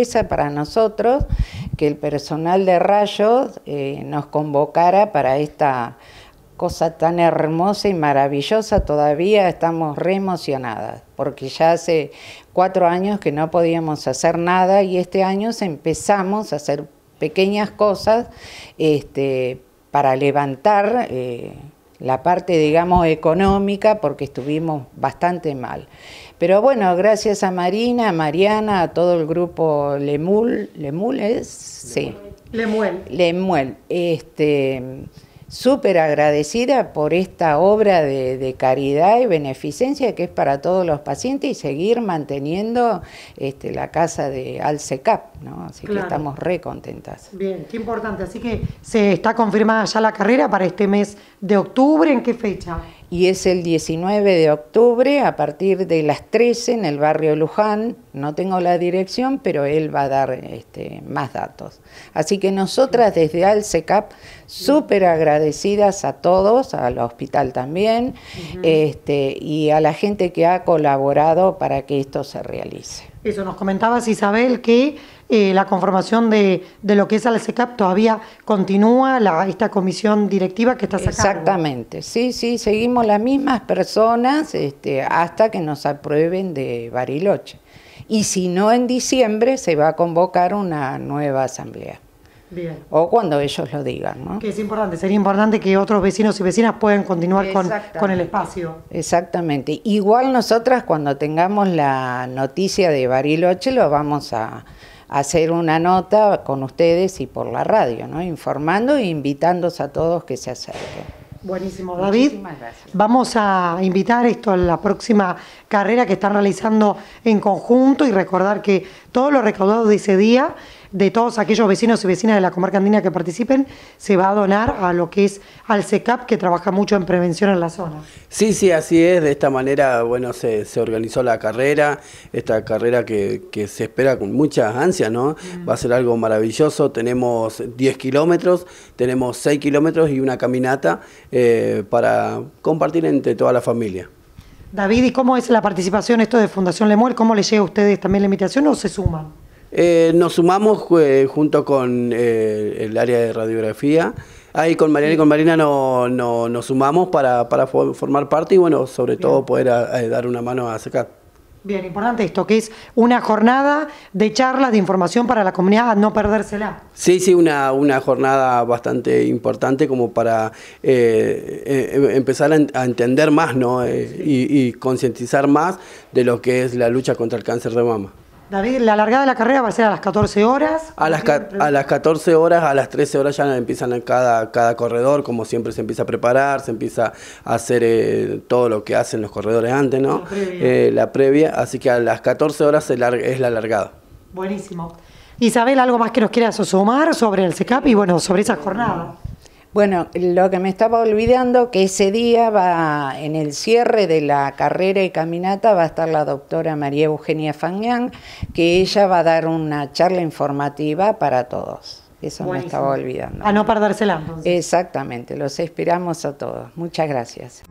Esa para nosotros que el personal de rayos eh, nos convocara para esta cosa tan hermosa y maravillosa. Todavía estamos re emocionadas porque ya hace cuatro años que no podíamos hacer nada y este año empezamos a hacer pequeñas cosas este, para levantar. Eh, la parte, digamos, económica, porque estuvimos bastante mal. Pero bueno, gracias a Marina, a Mariana, a todo el grupo Lemul, ¿Lemul es? Sí. Lemuel. Lemuel. Este, súper agradecida por esta obra de, caridad y beneficencia que es para todos los pacientes y seguir manteniendo este, la casa de Alsecap, ¿no? Así que estamos re contentas. Bien, qué importante. Así que se está confirmada ya la carrera para este mes de octubre, ¿en qué fecha? y es el 19 de octubre a partir de las 13 en el barrio Luján. No tengo la dirección, pero él va a dar este, más datos. Así que nosotras desde Alsecap, súper agradecidas a todos, al hospital también, este, y a la gente que ha colaborado para que esto se realice. Eso, nos comentabas Isabel que eh, la conformación de, de, lo que es la SECAP todavía continúa, la, esta comisión directiva que está sacando. Exactamente, sí, sí, seguimos las mismas personas este, hasta que nos aprueben de Bariloche. Y si no, en diciembre se va a convocar una nueva asamblea. O cuando ellos lo digan. ¿no? Que es importante, sería importante que otros vecinos y vecinas puedan continuar con, el espacio. Exactamente. Igual nosotras cuando tengamos la noticia de Bariloche lo vamos a hacer una nota con ustedes y por la radio, ¿no? informando e invitándose a todos que se acerquen. Buenísimo, David. Vamos a invitar esto a la próxima carrera que están realizando en conjunto y recordar que todos los recaudados de ese día de todos aquellos vecinos y vecinas de la comarca andina que participen, se va a donar a lo que es al SECAP, que trabaja mucho en prevención en la zona. Sí, sí, así es. De esta manera, bueno, se, organizó la carrera, esta carrera que, se espera con muchas ansias, ¿no? Mm. Va a ser algo maravilloso. Tenemos 10 kilómetros, tenemos 6 kilómetros y una caminata eh, para compartir entre toda la familia. David, ¿y cómo es la participación esto de Fundación Lemuel? ¿Cómo le llega a ustedes también la invitación o se suman? Eh, nos sumamos eh, junto con eh, el área de radiografía. Ahí con Mariana y con Marina nos sumamos para, formar parte y bueno, sobre todo poder dar una mano a sacar. Bien, importante esto, que es una jornada de charlas, de información para la comunidad, no perdérsela. Sí, sí, una, jornada bastante importante como para em-, empezar a, entender más y concientizar más de lo que es la lucha contra el cáncer de mama. David, la largada de la carrera va a ser a las 14 horas. A las, a las 14 horas, a las 13 horas ya empiezan cada, cada corredor, como siempre se empieza a preparar, se empieza a hacer eh, todo lo que hacen los corredores antes, ¿no? La previa. Eh, así que a las 14 horas es la largada. Buenísimo. Isabel, ¿algo más que nos quieras sumar sobre el CECAP y bueno, sobre esa jornada? Bueno, lo que me estaba olvidando, que ese día va, en el cierre de la carrera y caminata, va a estar la doctora María Eugenia Fangian, que ella va a dar una charla informativa para todos. Eso me estaba olvidando. A no perdérsela. Exactamente, los esperamos a todos. Muchas gracias.